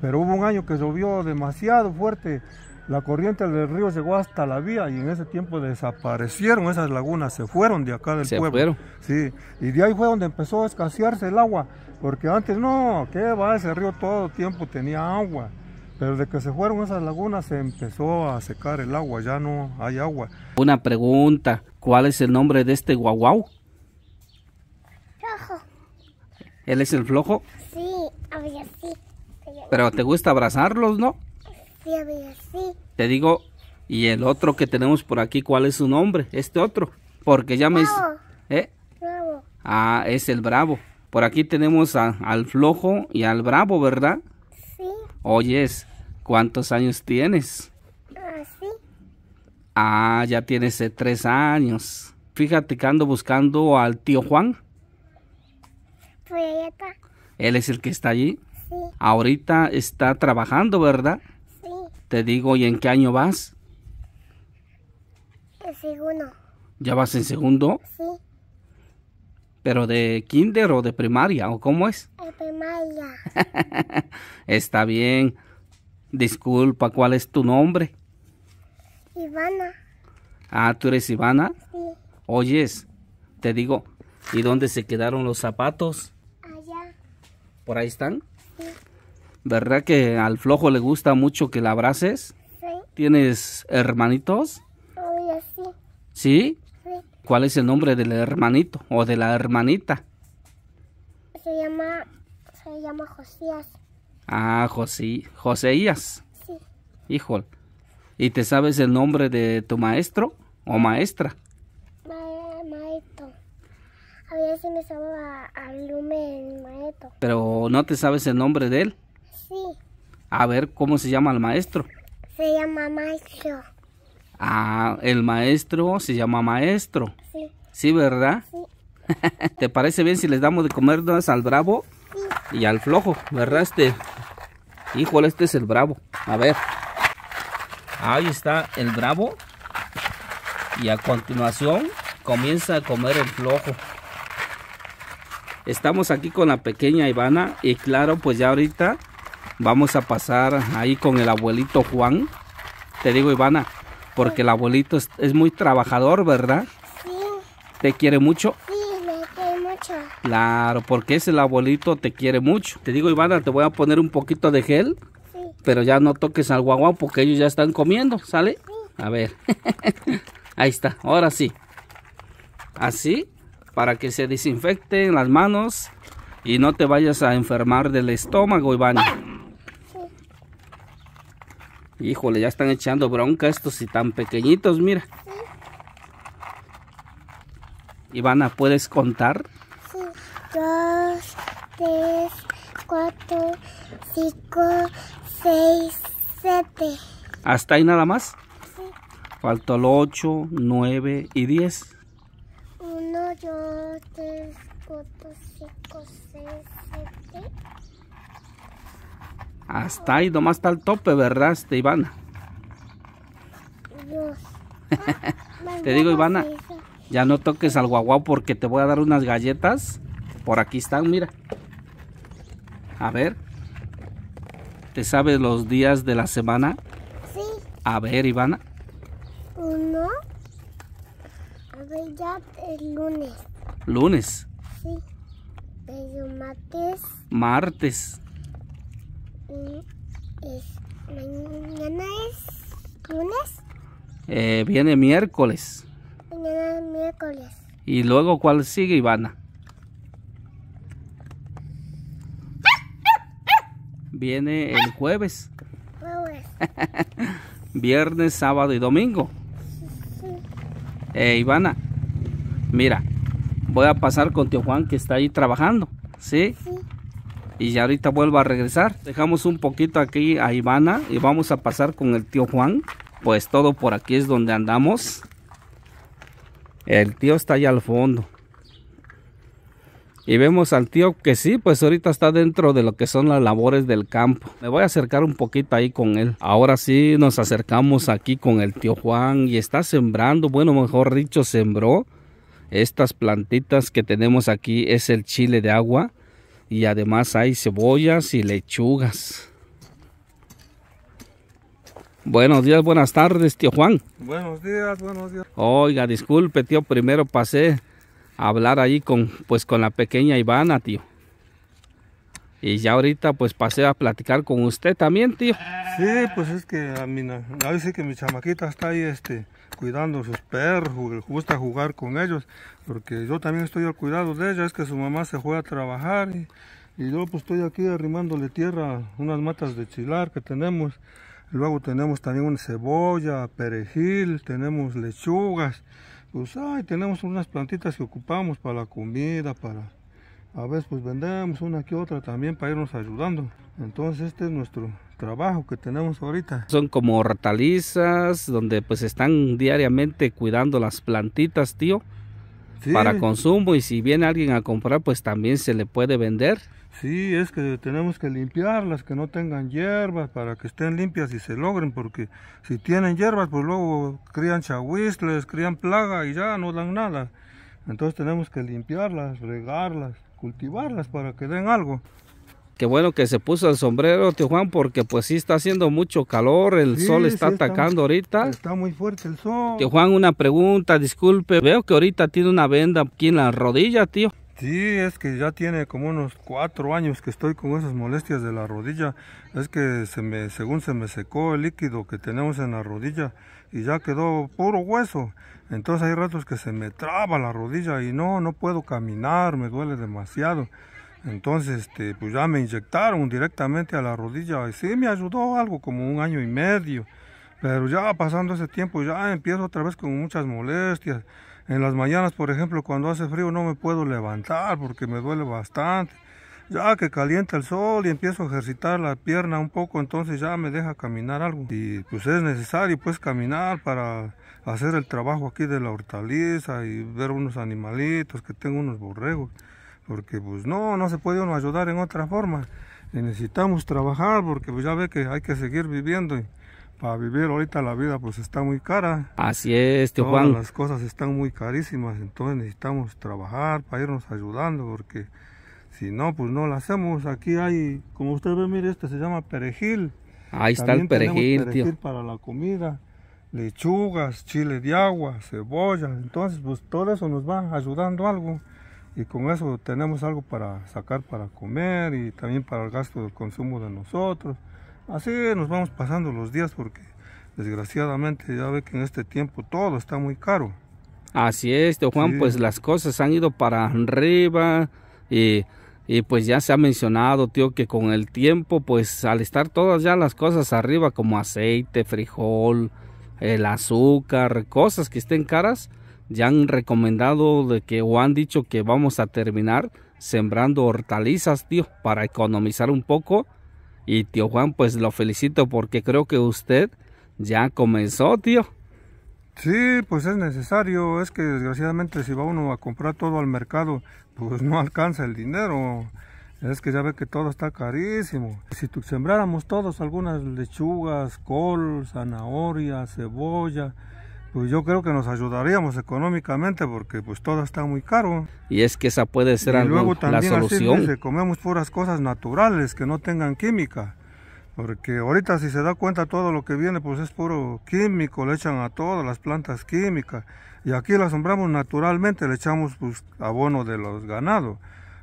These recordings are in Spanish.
Pero hubo un año que llovió demasiado fuerte, la corriente del río llegó hasta la vía y en ese tiempo desaparecieron esas lagunas, se fueron de acá del pueblo. Sí, y de ahí fue donde empezó a escasearse el agua, porque antes no, que va, ese río todo tiempo tenía agua. Pero desde que se fueron esas lagunas se empezó a secar el agua, ya no hay agua. Una pregunta, ¿cuál es el nombre de este guaguau? Flojo. ¿Él es el flojo? Sí, había sí. Pero te gusta abrazarlos, ¿no? Sí, sí. Te digo, y el otro que tenemos por aquí, ¿cuál es su nombre? Este otro, porque ya me... Bravo. ¿Eh? Bravo. Ah, es el bravo. Por aquí tenemos al flojo y al bravo, ¿verdad? Sí. Oyes, ¿cuántos años tienes? Ah, sí. Ah, ya tienes tres años. Fíjate que ando buscando al tío Juan. Pues ya está. Él es el que está allí. Ahorita está trabajando, ¿verdad? Sí. Te digo, ¿y en qué año vas? En segundo. ¿Ya vas en segundo? Sí. ¿Pero de kinder o de primaria o cómo es? De primaria. está bien. Disculpa, ¿cuál es tu nombre? Ivana. Ah, ¿tú eres Ivana? Sí. Oyes, te digo, ¿y dónde se quedaron los zapatos? Allá. ¿Por ahí están? ¿Verdad que al flojo le gusta mucho que la abraces? Sí. ¿Tienes hermanitos? sí. ¿Sí? Sí. ¿Cuál es el nombre del hermanito o de la hermanita? Se llama, se llama Josías. Ah, José, Joséías. Sí. Híjole. ¿Y te sabes el nombre de tu maestro o maestra? maestro. A veces me maestro. Pero no te sabes el nombre de él. A ver, ¿cómo se llama el maestro? Se llama maestro. Ah, el maestro se llama maestro. Sí. ¿Sí, verdad? Sí. ¿Te parece bien si les damos de comer al bravo y al flojo? ¿Verdad este? Híjole, este es el bravo. A ver. Ahí está el bravo. Y a continuación comienza a comer el flojo. Estamos aquí con la pequeña Ivana y claro, pues ya ahorita Vamos a pasar ahí con el abuelito Juan. Te digo, Ivana, porque el abuelito es, muy trabajador, ¿verdad? Sí. ¿Te quiere mucho? Sí, me quiere mucho. Claro, porque es el abuelito te quiere mucho. Te digo, Ivana, te voy a poner un poquito de gel. Sí. Pero ya no toques al guagua porque ellos ya están comiendo, ¿sale? Sí. A ver. ahí está, ahora sí. Así, para que se desinfecten las manos y no te vayas a enfermar del estómago, Ivana. Híjole, ya están echando bronca estos y tan pequeñitos, mira. Sí. Ivana, ¿puedes contar? Sí. Dos, tres, cuatro, cinco, seis, siete. ¿Hasta ahí nada más? Sí. Faltó el ocho, nueve y diez. Uno, dos, tres, cuatro, cinco, seis, siete. Hasta ahí, nomás está el tope, ¿verdad, este, Ivana? te digo, Ivana, ya no toques al guagua porque te voy a dar unas galletas. Por aquí están, mira. A ver. ¿Te sabes los días de la semana? Sí. A ver, Ivana. Uno. A ver, ya es lunes. ¿Lunes? Sí. Pero martes. Martes mañana es lunes. Eh, viene miércoles. Mañana miércoles. Y luego, ¿cuál sigue, Ivana? Viene el jueves. Jueves. Viernes, sábado y domingo. Eh, Ivana, mira, voy a pasar con tío Juan que está ahí trabajando, ¿sí? Sí y ya ahorita vuelvo a regresar. Dejamos un poquito aquí a Ivana y vamos a pasar con el tío Juan. Pues todo por aquí es donde andamos. El tío está allá al fondo. Y vemos al tío que sí, pues ahorita está dentro de lo que son las labores del campo. Me voy a acercar un poquito ahí con él. Ahora sí nos acercamos aquí con el tío Juan y está sembrando, bueno, mejor dicho, sembró estas plantitas que tenemos aquí. Es el chile de agua y además hay cebollas y lechugas. Buenos días, buenas tardes, tío Juan. Buenos días, buenos días. Oiga, disculpe, tío, primero pasé a hablar ahí con, pues, con la pequeña Ivana, tío. Y ya ahorita, pues, pasé a platicar con usted también, tío. Sí, pues es que a mí, a veces que mi chamaquita está ahí, este, cuidando sus perros, gusta jugar con ellos, porque yo también estoy al cuidado de ella, es que su mamá se fue a trabajar y, yo pues estoy aquí arrimándole tierra, unas matas de chilar que tenemos, luego tenemos también una cebolla, perejil, tenemos lechugas, pues ay, tenemos unas plantitas que ocupamos para la comida, para a veces pues vendemos una que otra también para irnos ayudando. Entonces este es nuestro trabajo que tenemos ahorita. Son como hortalizas donde pues están diariamente cuidando las plantitas, tío. Para consumo y si viene alguien a comprar pues también se le puede vender. Sí, es que tenemos que limpiarlas, que no tengan hierbas, para que estén limpias y se logren, porque si tienen hierbas, pues luego crían chahuistles, crían plaga y ya no dan nada. Entonces tenemos que limpiarlas, regarlas cultivarlas para que den algo. Qué bueno que se puso el sombrero, tío Juan, porque pues sí está haciendo mucho calor, el sol está atacando ahorita. Está muy fuerte el sol. Tío Juan, una pregunta, disculpe, veo que ahorita tiene una venda aquí en la rodilla, tío. Sí, es que ya tiene como unos cuatro años que estoy con esas molestias de la rodilla. Es que se me, según se me secó el líquido que tenemos en la rodilla, y ya quedó puro hueso. Entonces hay ratos que se me traba la rodilla y no, no puedo caminar, me duele demasiado. Entonces, este, pues ya me inyectaron directamente a la rodilla y sí me ayudó algo, como un año y medio. Pero ya pasando ese tiempo ya empiezo otra vez con muchas molestias. En las mañanas, por ejemplo, cuando hace frío no me puedo levantar porque me duele bastante. Ya que calienta el sol y empiezo a ejercitar la pierna un poco, entonces ya me deja caminar algo. Y pues es necesario pues caminar para hacer el trabajo aquí de la hortaliza y ver unos animalitos que tengo unos borregos. Porque pues no, no se puede uno ayudar en otra forma. Y necesitamos trabajar porque pues ya ve que hay que seguir viviendo. Y para vivir ahorita la vida pues está muy cara. Así es, tío Todas Juan. Las cosas están muy carísimas, entonces necesitamos trabajar para irnos ayudando porque si no, pues no la hacemos. Aquí hay, como usted ve, mire, este se llama perejil. Ahí está el perejil, perejil tío. para la comida, lechugas, chile de agua, cebolla. Entonces, pues todo eso nos va ayudando algo y con eso tenemos algo para sacar para comer y también para el gasto del consumo de nosotros. Así nos vamos pasando los días porque desgraciadamente ya ve que en este tiempo todo está muy caro. Así es, don Juan, pues las cosas han ido para arriba y y pues ya se ha mencionado, tío, que con el tiempo, pues al estar todas ya las cosas arriba, como aceite, frijol, el azúcar, cosas que estén caras, ya han recomendado de que o han dicho que vamos a terminar sembrando hortalizas, tío, para economizar un poco. Y tío Juan, pues lo felicito porque creo que usted ya comenzó, tío. Sí, pues es necesario, es que desgraciadamente si va uno a comprar todo al mercado, pues no alcanza el dinero. Es que ya ve que todo está carísimo. Si tu, sembráramos todos algunas lechugas, col, zanahoria, cebolla, pues yo creo que nos ayudaríamos económicamente porque pues todo está muy caro. Y es que esa puede ser y luego también la Así, pues, comemos puras cosas naturales que no tengan química. Porque ahorita si se da cuenta todo lo que viene, pues es puro químico, le echan a todas las plantas químicas. Y aquí las sembramos naturalmente, le echamos pues, abono de los ganados,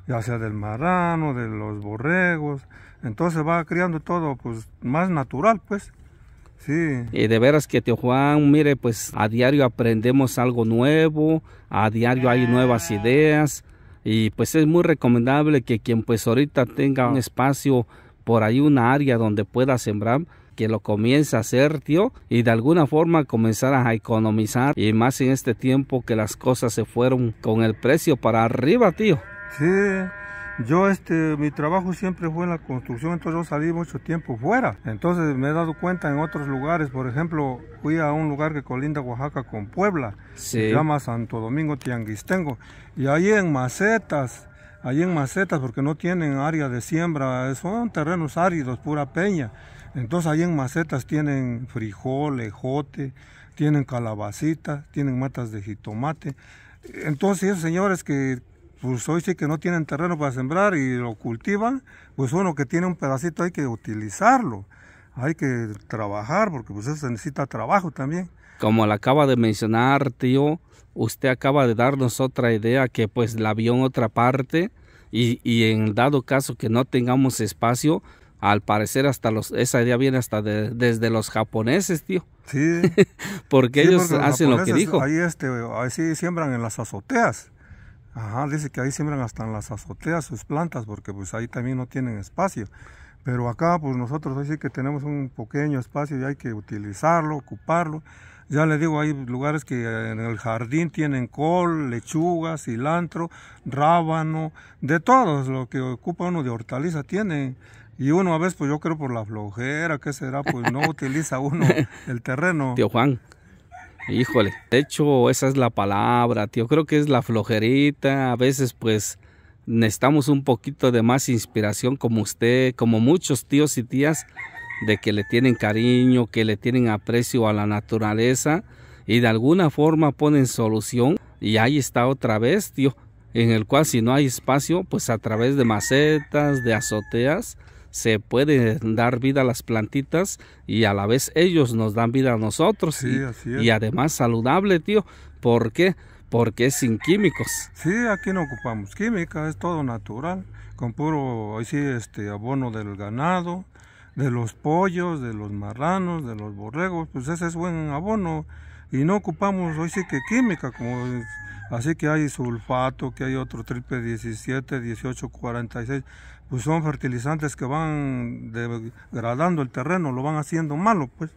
ya sea del marrano, de los borregos. Entonces va criando todo pues más natural, pues. Sí. Y de veras que Juan, mire, pues a diario aprendemos algo nuevo, a diario hay nuevas ah. ideas. Y pues es muy recomendable que quien pues ahorita tenga un espacio por ahí una área donde pueda sembrar que lo comienza a hacer, tío, y de alguna forma comenzar a economizar y más en este tiempo que las cosas se fueron con el precio para arriba, tío. Sí, yo este, mi trabajo siempre fue en la construcción, entonces yo salí mucho tiempo fuera. Entonces me he dado cuenta en otros lugares, por ejemplo, fui a un lugar que colinda Oaxaca con Puebla, se llama Santo Domingo Tianguistengo, y ahí en macetas, ahí en macetas porque no tienen área de siembra, son terrenos áridos, pura peña. Entonces ahí en macetas tienen frijol, lejote, tienen calabacita, tienen matas de jitomate. Entonces esos señores que pues, hoy sí que no tienen terreno para sembrar y lo cultivan, pues uno que tiene un pedacito hay que utilizarlo, hay que trabajar porque pues eso necesita trabajo también. Como le acaba de mencionar, tío, usted acaba de darnos otra idea que pues la vio en otra parte y, en dado caso que no tengamos espacio, al parecer hasta los, esa idea viene hasta desde los japoneses, tío. Sí. porque ellos hacen lo que dijo. Ahí, este, ahí sí siembran en las azoteas. Ajá, dice que ahí siembran hasta en las azoteas sus plantas porque pues ahí también no tienen espacio. Pero acá pues nosotros sí que tenemos un pequeño espacio y hay que utilizarlo, ocuparlo. Ya le digo, hay lugares que eh, en el jardín tienen col, lechuga, cilantro, rábano, de todos lo que ocupa uno de hortaliza tiene. Y uno a veces, pues yo creo por la flojera, ¿qué será? Pues no utiliza uno el terreno. Tío Juan, híjole, de hecho esa es la palabra, tío, creo que es la flojerita, a veces pues necesitamos un poquito de más inspiración como usted, como muchos tíos y tías de que le tienen cariño, que le tienen aprecio a la naturaleza y de alguna forma ponen solución y ahí está otra vez, tío, en el cual si no hay espacio, pues a través de macetas, de azoteas, se pueden dar vida a las plantitas y a la vez ellos nos dan vida a nosotros. y, además saludable, tío. ¿Por qué? Porque es sin químicos. Sí, aquí no ocupamos química, es todo natural, con puro, ahí este abono del ganado, de los pollos, de los marranos, de los borregos, pues ese es buen abono y no ocupamos hoy sí que química, como así que hay sulfato, que hay otro triple 17, 18, 46, pues son fertilizantes que van degradando el terreno, lo van haciendo malo, pues.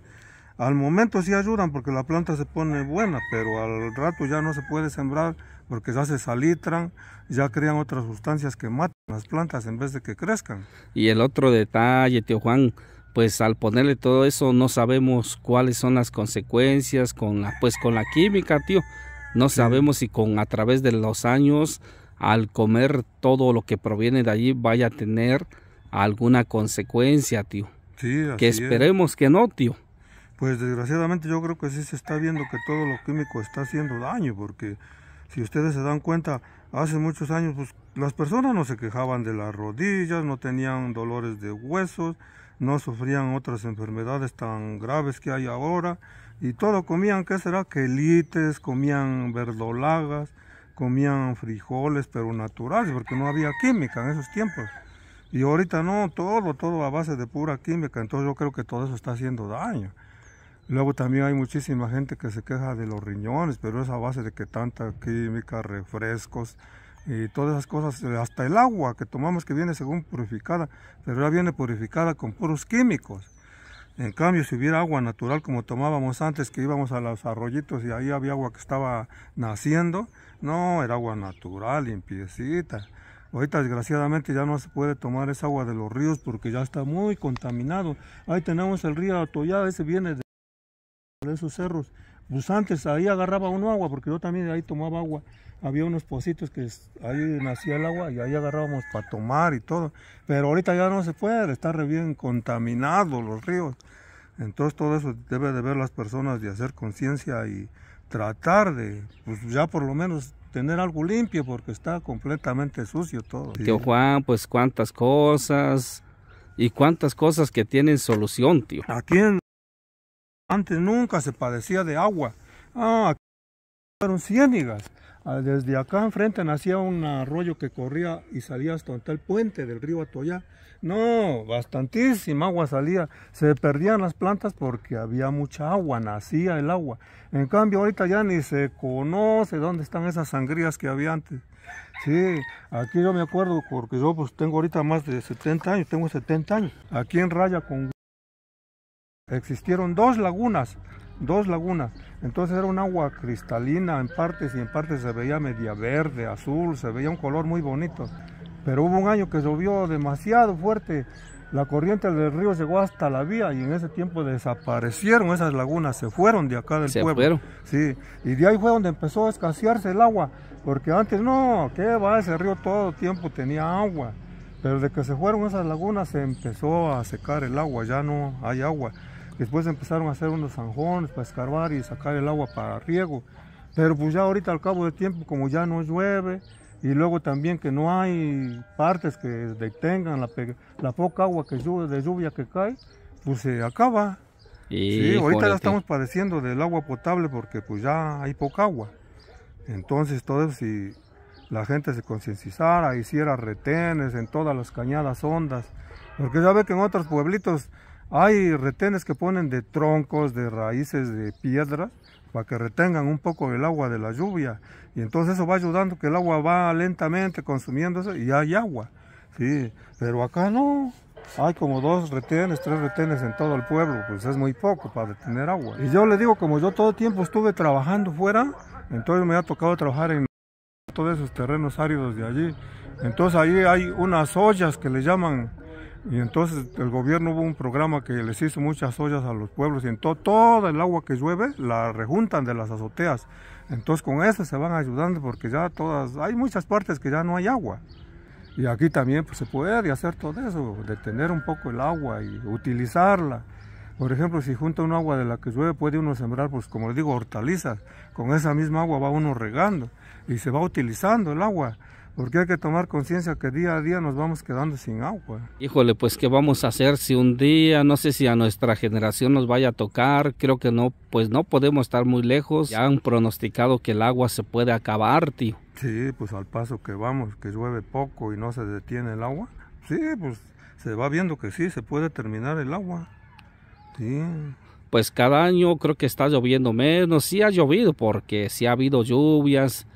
Al momento sí ayudan porque la planta se pone buena, pero al rato ya no se puede sembrar porque ya se salitran, ya crean otras sustancias que matan las plantas en vez de que crezcan. Y el otro detalle, tío Juan, pues al ponerle todo eso no sabemos cuáles son las consecuencias con la, pues con la química, tío. No sabemos si con a través de los años al comer todo lo que proviene de allí vaya a tener alguna consecuencia, tío. Sí, así que esperemos que no, tío. Pues desgraciadamente yo creo que sí se está viendo que todo lo químico está haciendo daño porque si ustedes se dan cuenta, hace muchos años pues, las personas no se quejaban de las rodillas, no tenían dolores de huesos, no sufrían otras enfermedades tan graves que hay ahora y todo comían, ¿qué será? Quelites, comían verdolagas, comían frijoles, pero naturales, porque no había química en esos tiempos. Y ahorita no, todo, todo a base de pura química, entonces yo creo que todo eso está haciendo daño. Luego también hay muchísima gente que se queja de los riñones, pero es a base de que tanta química, refrescos y todas esas cosas, eh, hasta el agua que tomamos que viene según purificada, pero ya viene purificada con puros químicos. En cambio, si hubiera agua natural como tomábamos antes, que íbamos a los arroyitos y ahí había agua que estaba naciendo, no, era agua natural, limpiecita. Ahorita desgraciadamente ya no se puede tomar esa agua de los ríos porque ya está muy contaminado. Ahí tenemos el río Atoyá, ese viene de... En esos cerros. Pues antes ahí agarraba uno agua, porque yo también ahí tomaba agua. Había unos pocitos que ahí nacía el agua y ahí agarrábamos para tomar y todo. Pero ahorita ya no se puede, está re bien contaminados los ríos. Entonces todo eso debe de ver las personas de hacer conciencia y tratar de, pues ya por lo menos tener algo limpio porque está completamente sucio todo. Tío Juan, pues cuántas cosas y cuántas cosas que tienen solución, tío. ¿A quién? Antes nunca se padecía de agua. Ah, fueron ciénigas. Ah, desde acá enfrente nacía un arroyo que corría y salía hasta el puente del río Atoyá. No, bastantísima agua salía. Se perdían las plantas porque había mucha agua, nacía el agua. En cambio, ahorita ya ni se conoce dónde están esas sangrías que había antes. Sí, aquí yo me acuerdo porque yo pues tengo ahorita más de 70 años, tengo 70 años. Aquí en Raya con Existieron dos lagunas, dos lagunas. Entonces era un agua cristalina en partes y en partes se veía media verde, azul, se veía un color muy bonito. Pero hubo un año que llovió demasiado fuerte, la corriente del río llegó hasta la vía y en ese tiempo desaparecieron esas lagunas, se fueron de acá del pueblo. Sí, y de ahí fue donde empezó a escasearse el agua, porque antes no, que va, ese río todo tiempo tenía agua. Pero de que se fueron esas lagunas se empezó a secar el agua, ya no hay agua. Después empezaron a hacer unos zanjones para escarbar y sacar el agua para riego. Pero pues ya ahorita al cabo de tiempo, como ya no llueve, y luego también que no hay partes que detengan la, poca agua que de lluvia que cae, pues se acaba. Sí, ahorita ya estamos padeciendo del agua potable porque pues ya hay poca agua. Entonces todo eso, si la gente se concienciara, hiciera retenes en todas las cañadas hondas, porque ya ve que en otros pueblitos hay retenes que ponen de troncos, de raíces, de piedras, para que retengan un poco el agua de la lluvia. Y entonces eso va ayudando que el agua va lentamente consumiéndose y hay agua. Sí, pero acá no. Hay como dos retenes, tres retenes en todo el pueblo, pues es muy poco para detener agua. Y yo le digo, como yo todo el tiempo estuve trabajando fuera, entonces me ha tocado trabajar en todos esos terrenos áridos de allí. Entonces ahí hay unas ollas que le llaman y entonces el gobierno hubo un programa que les hizo muchas ollas a los pueblos y entonces toda el agua que llueve la rejuntan de las azoteas. Entonces con eso se van ayudando porque ya todas, hay muchas partes que ya no hay agua. Y aquí también pues, se puede hacer todo eso, detener un poco el agua y utilizarla. Por ejemplo, si junta un agua de la que llueve, puede uno sembrar, pues como les digo, hortalizas. Con esa misma agua va uno regando y se va utilizando el agua. Porque hay que tomar conciencia que día a día nos vamos quedando sin agua. Híjole, pues qué vamos a hacer si un día, no sé si a nuestra generación nos vaya a tocar, creo que no, pues no podemos estar muy lejos. Ya han pronosticado que el agua se puede acabar, tío. Sí, pues al paso que vamos, que llueve poco y no se detiene el agua. Sí, pues se va viendo que sí, se puede terminar el agua. Sí pues cada año creo que está lloviendo menos. Sí ha llovido porque sí ha habido lluvias,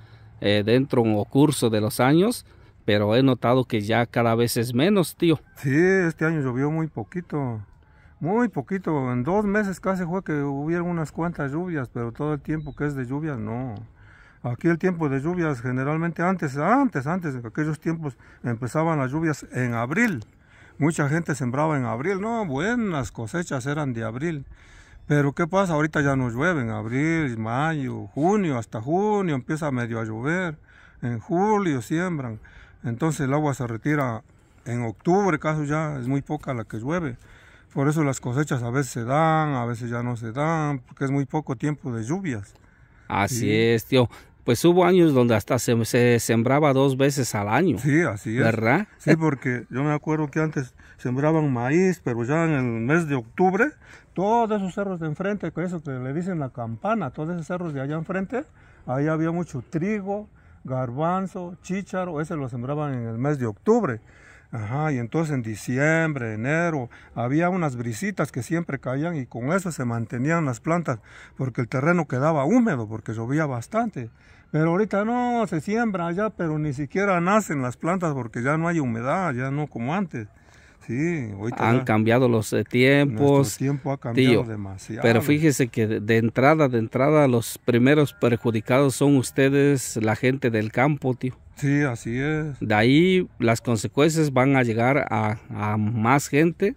eh, dentro o curso de los años, pero he notado que ya cada vez es menos, tío. Sí, este año llovió muy poquito, muy poquito. En dos meses casi fue que hubieron unas cuantas lluvias, pero todo el tiempo que es de lluvias, no. Aquí el tiempo de lluvias generalmente antes, antes, antes, en aquellos tiempos empezaban las lluvias en abril. Mucha gente sembraba en abril, no, buenas cosechas eran de abril. Pero ¿qué pasa? Ahorita ya no llueve, en abril, mayo, junio, hasta junio empieza medio a llover, en julio siembran, entonces el agua se retira en octubre, caso ya es muy poca la que llueve. Por eso las cosechas a veces se dan, a veces ya no se dan, porque es muy poco tiempo de lluvias. Así es, tío. Pues hubo años donde hasta se, sembraba dos veces al año. Sí, así es. ¿Verdad? Sí, porque yo me acuerdo que antes sembraban maíz, pero ya en el mes de octubre todos esos cerros de enfrente, con eso que le dicen la campana, todos esos cerros de allá enfrente, ahí había mucho trigo, garbanzo, chícharo, ese lo sembraban en el mes de octubre. Ajá, y entonces en diciembre, enero, había unas brisitas que siempre caían y con eso se mantenían las plantas, porque el terreno quedaba húmedo, porque llovía bastante. Pero ahorita no, se siembra allá, pero ni siquiera nacen las plantas porque ya no hay humedad, ya no como antes. Sí, hoy han cambiado los eh, tiempos. tiempo ha cambiado demasiado. Pero fíjese que de, entrada, de entrada, los primeros perjudicados son ustedes, la gente del campo, tío. Sí, así es. De ahí las consecuencias van a llegar a, más gente,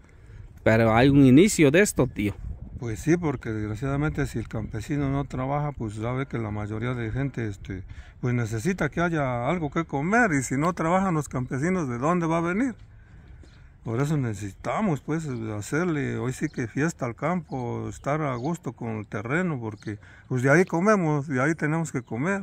pero hay un inicio de esto, tío. Pues sí, porque desgraciadamente si el campesino no trabaja, pues sabe que la mayoría de gente este, pues necesita que haya algo que comer y si no trabajan los campesinos, ¿de dónde va a venir? Por eso necesitamos pues hacerle, hoy sí que fiesta al campo, estar a gusto con el terreno, porque pues de ahí comemos, de ahí tenemos que comer.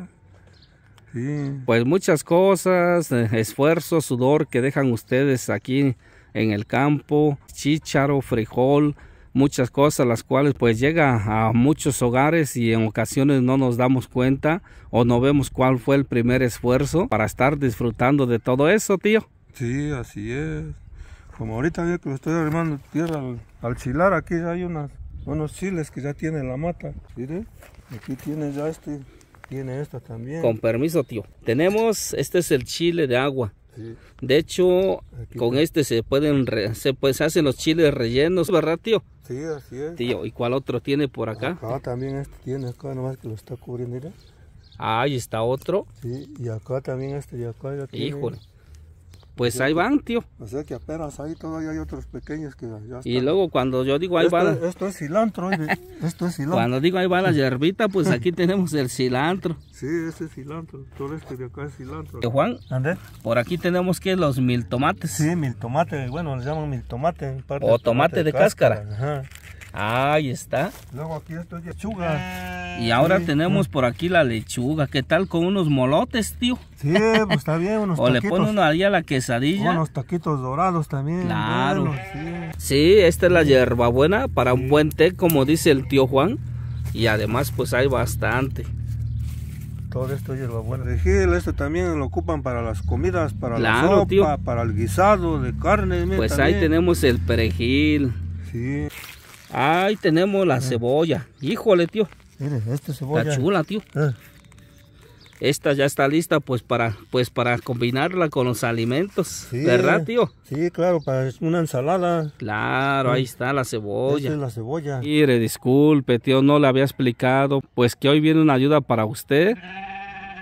Sí. Pues muchas cosas, eh, esfuerzo, sudor que dejan ustedes aquí en el campo, chícharo, frijol, muchas cosas las cuales pues llega a muchos hogares y en ocasiones no nos damos cuenta o no vemos cuál fue el primer esfuerzo para estar disfrutando de todo eso, tío. Sí, así es. Como ahorita veo que lo estoy armando tierra al, chilar, aquí ya hay unas, unos chiles que ya tienen la mata. Mire, aquí tiene ya este, tiene esto también. Con permiso, tío. Tenemos, este es el chile de agua. Sí. De hecho, con este se pueden se pues hacen los chiles rellenos, ¿verdad, tío? Sí, así es. Tío, ¿y cuál otro tiene por acá? Acá también este tiene, acá nomás que lo está cubriendo, mira. Ah, ahí está otro. Sí, y acá también este y acá ya Híjole. Pues ahí van, tío. O sea que apenas ahí todavía hay otros pequeños que ya están. Y luego cuando yo digo ahí van... Esto es cilantro, esto es cilantro. Cuando digo ahí van las hierbitas, pues aquí tenemos el cilantro. Sí, ese es cilantro, todo este de acá es cilantro. Juan, ¿Andé? por aquí tenemos que los mil tomates. Sí, mil tomates, bueno, les llaman mil tomates. O tomate, de, cáscara. Ajá. Ah, ahí está. Luego aquí esto es lechuga. Y ahora tenemos por aquí la lechuga. ¿Qué tal con unos molotes, tío? Sí, pues está bien, O le pone uno ahí a la quesadilla. Unos taquitos dorados también. Claro. sí. esta es la hierbabuena para un buen té, como dice el tío Juan. Y además, pues hay bastante. Todo esto es hierbabuena. El esto también lo ocupan para las comidas, para la sopa, para el guisado de carne. Pues ahí tenemos el perejil. Sí. Ahí tenemos la cebolla. Híjole, tío. Mire, esta cebolla. Está chula, tío. Ah. Esta ya está lista pues para, pues para combinarla con los alimentos, sí, ¿verdad, tío? Sí, claro, para una ensalada. Claro, ahí está la cebolla. es la cebolla. Mire, disculpe, tío, no le había explicado, pues que hoy viene una ayuda para usted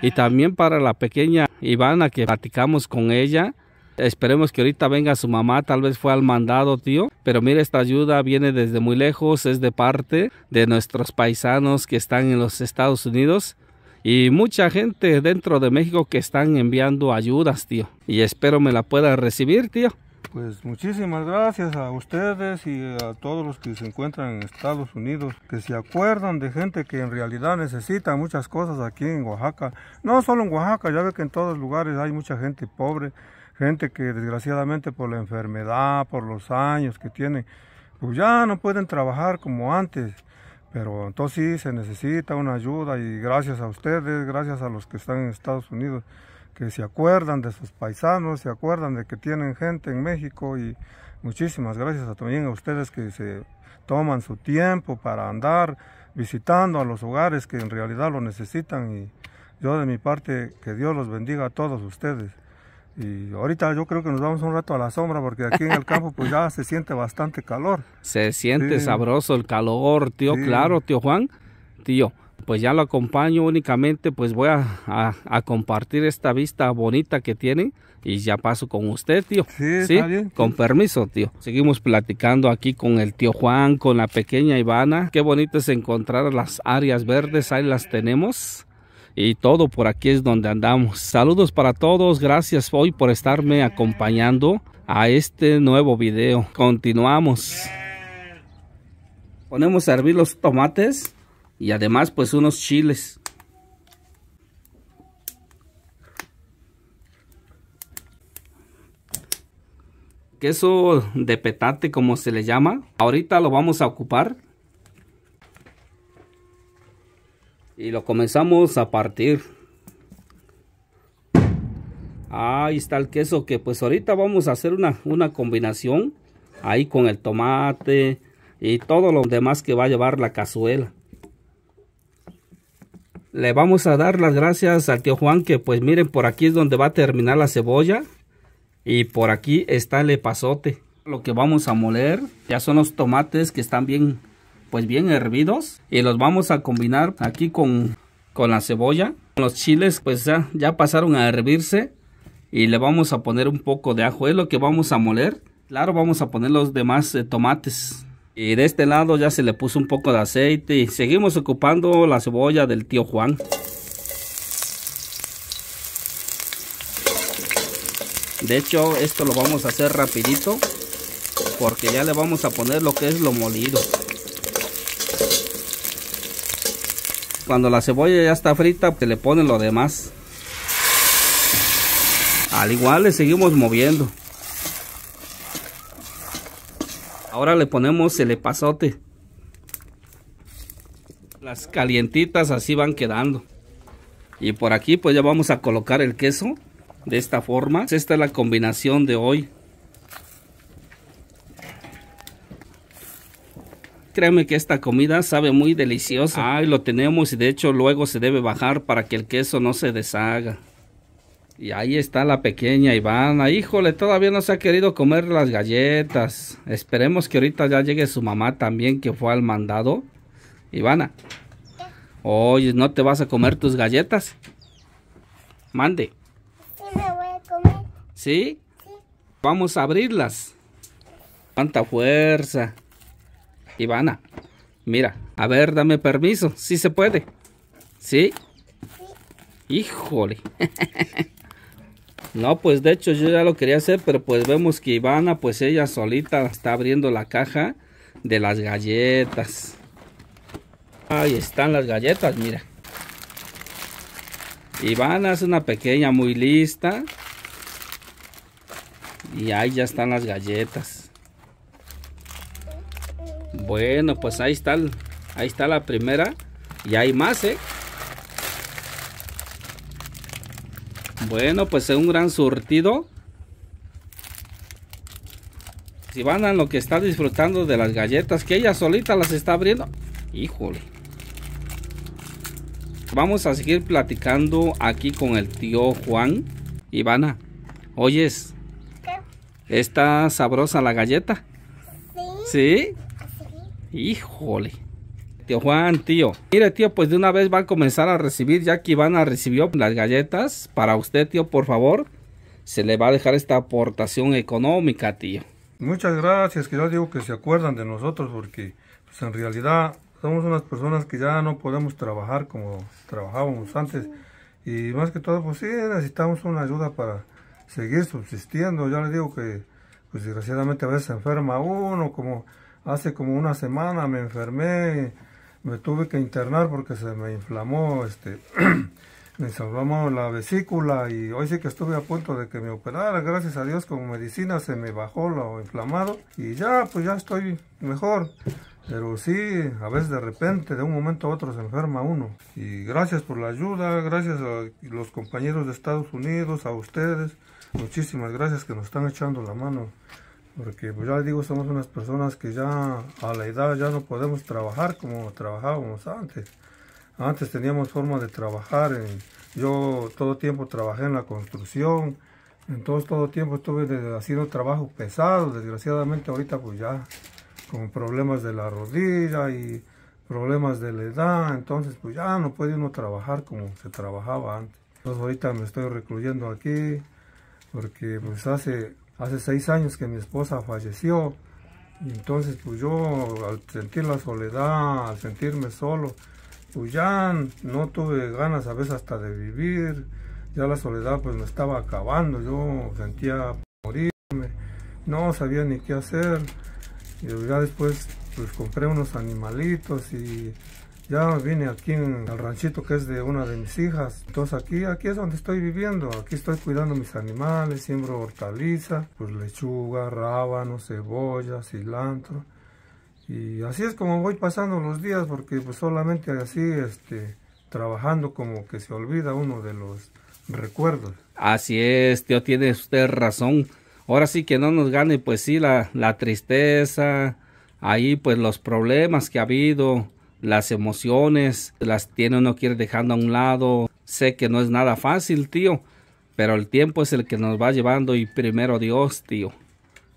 y también para la pequeña Ivana que platicamos con ella Esperemos que ahorita venga su mamá, tal vez fue al mandado, tío. Pero mire, esta ayuda viene desde muy lejos, es de parte de nuestros paisanos que están en los Estados Unidos y mucha gente dentro de México que están enviando ayudas, tío. Y espero me la pueda recibir, tío. Pues muchísimas gracias a ustedes y a todos los que se encuentran en Estados Unidos, que se acuerdan de gente que en realidad necesita muchas cosas aquí en Oaxaca. No solo en Oaxaca, ya ve que en todos los lugares hay mucha gente pobre gente que desgraciadamente por la enfermedad, por los años que tienen, pues ya no pueden trabajar como antes. Pero entonces sí se necesita una ayuda y gracias a ustedes, gracias a los que están en Estados Unidos, que se acuerdan de sus paisanos, se acuerdan de que tienen gente en México y muchísimas gracias también a ustedes que se toman su tiempo para andar visitando a los hogares que en realidad lo necesitan y yo de mi parte que Dios los bendiga a todos ustedes. Y ahorita yo creo que nos vamos un rato a la sombra porque aquí en el campo pues ya se siente bastante calor. Se siente sabroso el calor, tío, claro, tío Juan. Tío, pues ya lo acompaño únicamente, pues voy a, compartir esta vista bonita que tiene y ya paso con usted, tío. Sí, Está con permiso, tío. Seguimos platicando aquí con el tío Juan, con la pequeña Ivana. Qué bonito es encontrar las áreas verdes, ahí las tenemos y todo por aquí es donde andamos. Saludos para todos, gracias hoy por estarme acompañando a este nuevo video. Continuamos. Ponemos a hervir los tomates y además pues unos chiles. queso de petate como se le llama ahorita lo vamos a ocupar y lo comenzamos a partir ahí está el queso que pues ahorita vamos a hacer una, una combinación ahí con el tomate y todo lo demás que va a llevar la cazuela le vamos a dar las gracias al tío Juan que pues miren por aquí es donde va a terminar la cebolla y por aquí está el epazote lo que vamos a moler ya son los tomates que están bien pues bien hervidos y los vamos a combinar aquí con, con la cebolla. Los chiles pues ya, pasaron a hervirse y le vamos a poner un poco de ajo, es lo que vamos a moler. Claro, vamos a poner los demás eh, tomates. Y de este lado ya se le puso un poco de aceite y seguimos ocupando la cebolla del tío Juan. De hecho, esto lo vamos a hacer rapidito porque ya le vamos a poner lo que es lo molido. Cuando la cebolla ya está frita, te le ponen lo demás. Al igual le seguimos moviendo. Ahora le ponemos el epazote. Las calientitas así van quedando. Y por aquí pues ya vamos a colocar el queso de esta forma. Esta es la combinación de hoy. Créeme que esta comida sabe muy deliciosa. Ay, ah, lo tenemos y de hecho luego se debe bajar para que el queso no se deshaga. Y ahí está la pequeña Ivana. Híjole, todavía no se ha querido comer las galletas. Esperemos que ahorita ya llegue su mamá también que fue al mandado. Ivana. Oye, ¿no te vas a comer tus galletas? Mande. Sí, me voy a comer. ¿Sí? sí. Vamos a abrirlas. Cuánta fuerza. Ivana, mira, a ver, dame permiso, si se puede. ¿Sí? Híjole. No, pues de hecho yo ya lo quería hacer, pero pues vemos que Ivana, pues ella solita está abriendo la caja de las galletas. Ahí están las galletas, mira. Ivana es una pequeña muy lista. Y ahí ya están las galletas. Bueno, pues ahí está, ahí está la primera. Y hay más, ¿eh? Bueno, pues es un gran surtido. Si van a lo que está disfrutando de las galletas, que ella solita las está abriendo. Híjole. Vamos a seguir platicando aquí con el tío Juan. Ivana, oyes, ¿Qué? ¿está sabrosa la galleta? Sí. ¿Sí? Híjole. Tío Juan, tío. Mire, tío, pues de una vez va a comenzar a recibir, ya que Ivana recibió las galletas. Para usted, tío, por favor, se le va a dejar esta aportación económica, tío. Muchas gracias, que yo digo que se acuerdan de nosotros, porque pues, en realidad somos unas personas que ya no podemos trabajar como trabajábamos antes. Y más que todo, pues sí, necesitamos una ayuda para seguir subsistiendo. Ya le digo que, pues desgraciadamente a veces se enferma uno, como hace como una semana me enfermé, me tuve que internar porque se me inflamó, este, me salvamos la vesícula y hoy sí que estuve a punto de que me operara, gracias a Dios con medicina se me bajó lo inflamado y ya, pues ya estoy mejor. Pero sí, a veces de repente, de un momento a otro se enferma uno. Y gracias por la ayuda, gracias a los compañeros de Estados Unidos, a ustedes. Muchísimas gracias que nos están echando la mano porque pues ya les digo, somos unas personas que ya a la edad ya no podemos trabajar como trabajábamos antes. Antes teníamos forma de trabajar, eh, yo todo tiempo trabajé en la construcción, entonces todo tiempo estuve haciendo trabajo pesado, desgraciadamente ahorita pues ya con problemas de la rodilla y problemas de la edad, entonces pues ya no puede uno trabajar como se trabajaba antes. Entonces ahorita me estoy recluyendo aquí porque pues hace hace seis años que mi esposa falleció. Y entonces pues yo al sentir la soledad, al sentirme solo, pues ya no tuve ganas a veces hasta de vivir. Ya la soledad pues me estaba acabando, yo sentía morirme, no sabía ni qué hacer. Y ya después pues compré unos animalitos y ya vine aquí al ranchito que es de una de mis hijas. Entonces aquí, aquí es donde estoy viviendo. Aquí estoy cuidando mis animales, siembro hortaliza, pues lechuga, rábano, cebolla, cilantro. Y así es como voy pasando los días porque pues solamente así este, trabajando como que se olvida uno de los recuerdos. Así es, tío, tiene usted razón. Ahora sí que no nos gane pues sí la, la tristeza, ahí pues los problemas que ha habido las emociones, las tiene uno que ir dejando a un lado. Sé que no es nada fácil, tío, pero el tiempo es el que nos va llevando y primero Dios, tío.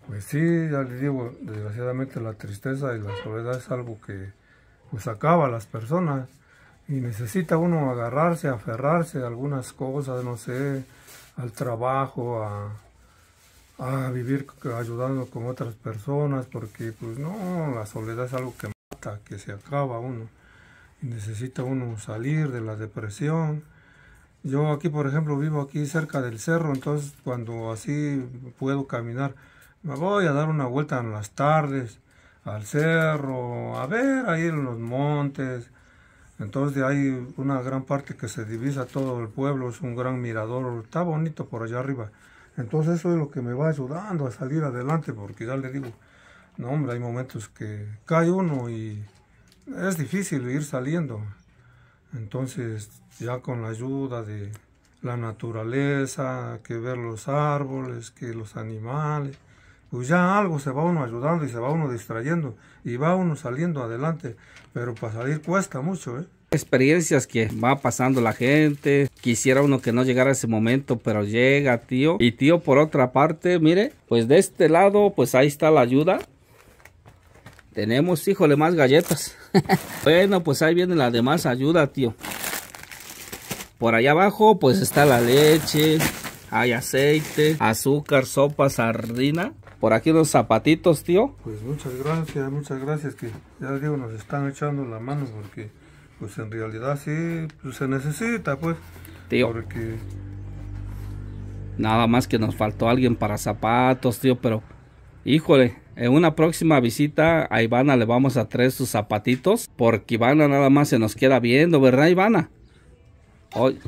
Pues sí, ya le digo, desgraciadamente la tristeza y la soledad es algo que pues acaba a las personas y necesita uno agarrarse, aferrarse a algunas cosas, no sé, al trabajo, a vivir ayudando con otras personas, porque pues no, la soledad es algo que que se acaba uno. Y necesita uno salir de la depresión. Yo aquí, por ejemplo, vivo aquí cerca del cerro, entonces cuando así puedo caminar, me voy a dar una vuelta en las tardes al cerro, a ver ahí en los montes. Entonces hay una gran parte que se divisa todo el pueblo, es un gran mirador, está bonito por allá arriba. Entonces eso es lo que me va ayudando a salir adelante, porque ya le digo, no, hombre, hay momentos que cae uno y es difícil ir saliendo. Entonces, ya con la ayuda de la naturaleza, que ver los árboles, que los animales, pues ya algo se va uno ayudando y se va uno distrayendo y va uno saliendo adelante, pero para salir cuesta mucho, ¿eh? experiencias que va pasando la gente. Quisiera uno que no llegara ese momento, pero llega, tío. Y tío, por otra parte, mire, pues de este lado, pues ahí está la ayuda tenemos, híjole, más galletas. bueno, pues ahí viene la demás ayuda, tío. Por allá abajo, pues está la leche, hay aceite, azúcar, sopa, sardina. Por aquí los zapatitos, tío. Pues muchas gracias, muchas gracias que ya digo, nos están echando la mano porque pues en realidad sí pues, se necesita, pues. Tío. Porque... Nada más que nos faltó alguien para zapatos, tío, pero híjole, en una próxima visita a Ivana le vamos a traer sus zapatitos. Porque Ivana nada más se nos queda viendo, ¿verdad Ivana? Hoy,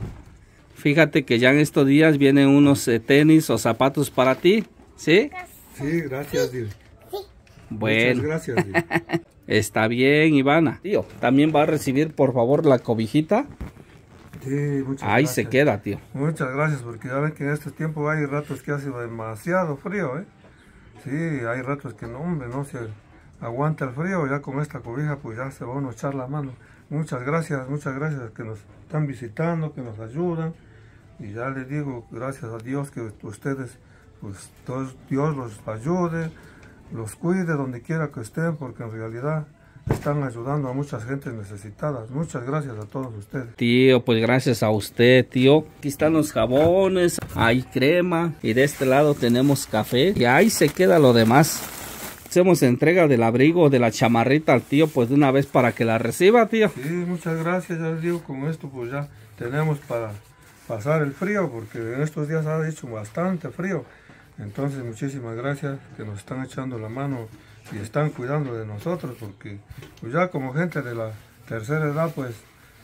fíjate que ya en estos días vienen unos eh, tenis o zapatos para ti. ¿Sí? Sí, gracias, dil. sí. Bueno. Muchas gracias. Está bien, Ivana. Tío, también va a recibir por favor la cobijita. Sí, muchas Ahí se queda, tío. Muchas gracias, porque ya ven que en estos tiempos hay ratos que sido demasiado frío, ¿eh? Sí, hay ratos que no, hombre, no se aguanta el frío, ya con esta cobija pues ya se va a echar la mano. Muchas gracias, muchas gracias que nos están visitando, que nos ayudan. Y ya les digo, gracias a Dios que ustedes, pues Dios los ayude, los cuide donde quiera que estén, porque en realidad están ayudando a muchas gentes necesitadas. Muchas gracias a todos ustedes. Tío, pues gracias a usted, tío. Aquí están los jabones, hay crema y de este lado tenemos café y ahí se queda lo demás. Hacemos entrega del abrigo, de la chamarrita al tío, pues de una vez para que la reciba, tío. Sí, muchas gracias, ya con esto pues ya tenemos para pasar el frío, porque en estos días ha hecho bastante frío. Entonces, muchísimas gracias que nos están echando la mano y están cuidando de nosotros porque pues ya como gente de la tercera edad pues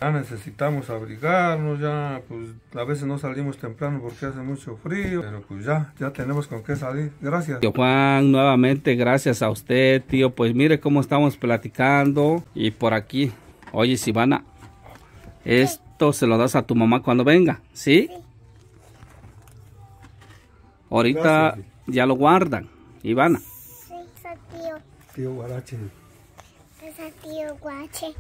ya necesitamos abrigarnos, ya pues a veces no salimos temprano porque hace mucho frío, pero pues ya, ya tenemos con qué salir. Gracias. Tío Juan, nuevamente gracias a usted, tío. Pues mire cómo estamos platicando y por aquí. Oye, Ivana esto se lo das a tu mamá cuando venga, ¿sí? Ahorita ya lo guardan, Ivana. Tío Guarache. Tío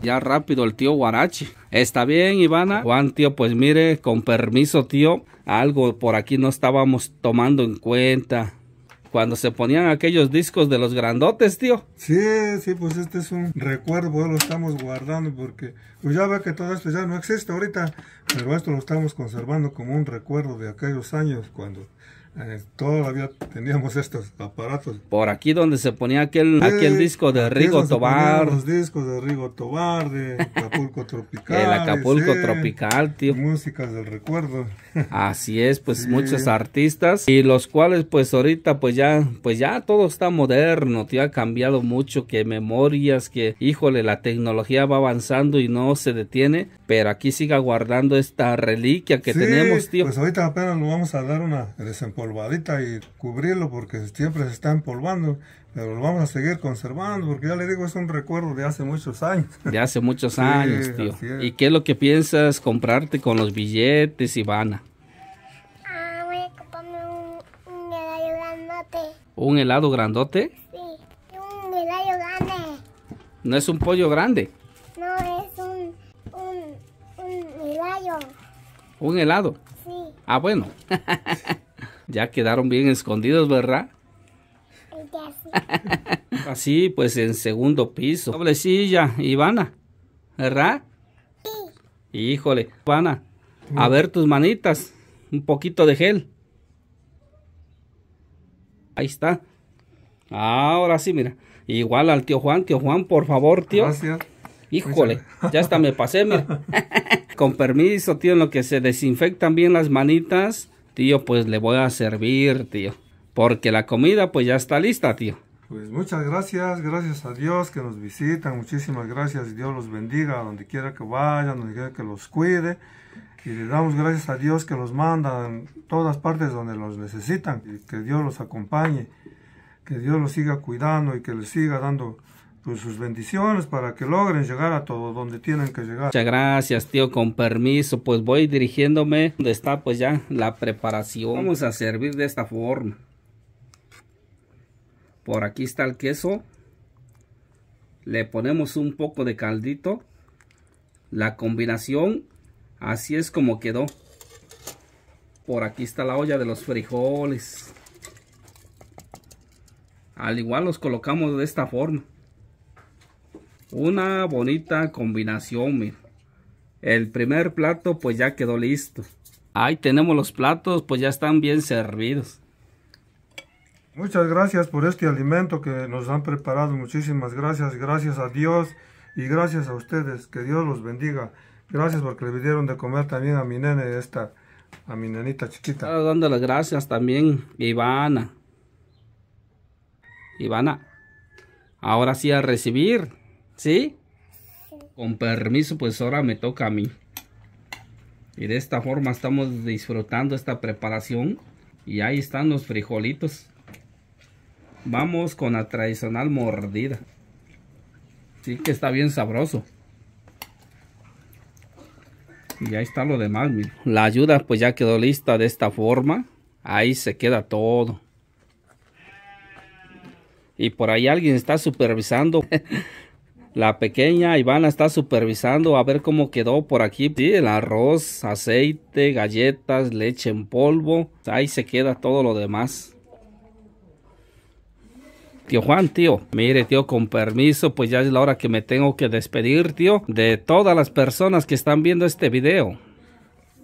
ya rápido el tío Guarache. Está bien, Ivana. Juan, tío, pues mire, con permiso, tío, algo por aquí no estábamos tomando en cuenta. Cuando se ponían aquellos discos de los grandotes, tío. Sí, sí, pues este es un recuerdo, lo estamos guardando porque pues ya ve que todo esto ya no existe ahorita, pero esto lo estamos conservando como un recuerdo de aquellos años cuando eh, todavía teníamos estos aparatos. Por aquí donde se ponía aquel, aquel disco de Rigo Tobar. Los discos de Rigo Tobar, de Acapulco Tropical. El Acapulco Tropical, tío. Músicas del recuerdo. Así es, pues muchos artistas. Y los cuales pues ahorita pues ya, pues ya todo está moderno, tío. Ha cambiado mucho que memorias, que híjole, la tecnología va avanzando y no se detiene pero aquí siga guardando esta reliquia que tenemos, tío. Pues ahorita apenas lo vamos a dar una desempolvadita y cubrirlo porque siempre se está empolvando, pero lo vamos a seguir conservando porque ya le digo, es un recuerdo de hace muchos años. De hace muchos años, tío. ¿Y qué es lo que piensas comprarte con los billetes, Ivana? Ah, voy a comprarme un, un helado grandote. ¿Un helado grandote? Sí, un helado grande. ¿No es un pollo grande? ¿Un helado? Sí. Ah, bueno. ya quedaron bien escondidos, ¿verdad? Así, pues en segundo piso. Doblecilla, Ivana. ¿Verdad? Sí. Híjole, Ivana. A ver tus manitas. Un poquito de gel. Ahí está. Ahora sí, mira. Igual al tío Juan. Tío Juan, por favor, tío. Gracias. Híjole, ya hasta me pasé, mira. Con permiso, tío, en lo que se desinfectan bien las manitas, tío, pues le voy a servir, tío. Porque la comida pues ya está lista, tío. Pues muchas gracias, gracias a Dios que nos visitan, muchísimas gracias, Dios los bendiga donde quiera que vayan, donde quiera que los cuide. Y le damos gracias a Dios que los manda en todas partes donde los necesitan. Y que Dios los acompañe, que Dios los siga cuidando y que les siga dando pues, sus bendiciones para que logren llegar a todo donde tienen que llegar. Muchas gracias, tío, con permiso. Pues voy dirigiéndome donde está pues ya la preparación. Vamos a servir de esta forma. Por aquí está el queso. Le ponemos un poco de caldito. La combinación, así es como quedó. Por aquí está la olla de los frijoles. Al igual los colocamos de esta forma. Una bonita combinación, mira. El primer plato pues ya quedó listo. Ahí tenemos los platos, pues ya están bien servidos. Muchas gracias por este alimento que nos han preparado. Muchísimas gracias. Gracias a Dios y gracias a ustedes. Que Dios los bendiga. Gracias porque le pidieron de comer también a mi nene esta, a mi nenita chiquita. dando las gracias también, Ivana. Ivana, ahora sí a recibir. ¿Sí? Con permiso, pues ahora me toca a mí. Y de esta forma estamos disfrutando esta preparación. Y ahí están los frijolitos. Vamos con la tradicional mordida. Sí que está bien sabroso. Y ahí está lo demás, mira. La ayuda pues ya quedó lista de esta forma. Ahí se queda todo. Y por ahí alguien está supervisando. La pequeña Ivana está supervisando a ver cómo quedó por aquí. Sí, el arroz, aceite, galletas, leche en polvo. Ahí se queda todo lo demás. Tío Juan, tío, mire, tío, con permiso, pues ya es la hora que me tengo que despedir, tío, de todas las personas que están viendo este video.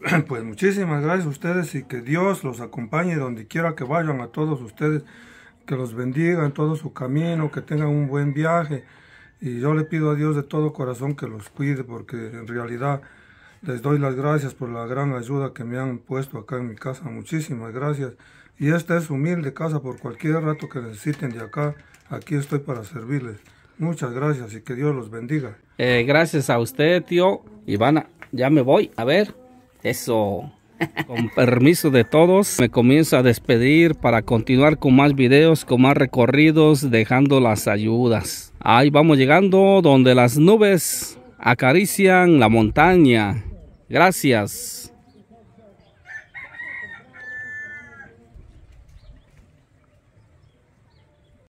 Pues muchísimas gracias a ustedes y que Dios los acompañe donde quiera que vayan a todos ustedes, que los bendiga en todo su camino, que tengan un buen viaje y yo le pido a Dios de todo corazón que los cuide porque en realidad les doy las gracias por la gran ayuda que me han puesto acá en mi casa. Muchísimas gracias. Y esta es humilde casa por cualquier rato que necesiten de acá. Aquí estoy para servirles. Muchas gracias y que Dios los bendiga. Eh, gracias a usted, tío. Ivana, ya me voy. A ver, eso. Con permiso de todos, me comienzo a despedir para continuar con más videos, con más recorridos, dejando las ayudas. Ahí vamos llegando donde las nubes acarician la montaña. Gracias.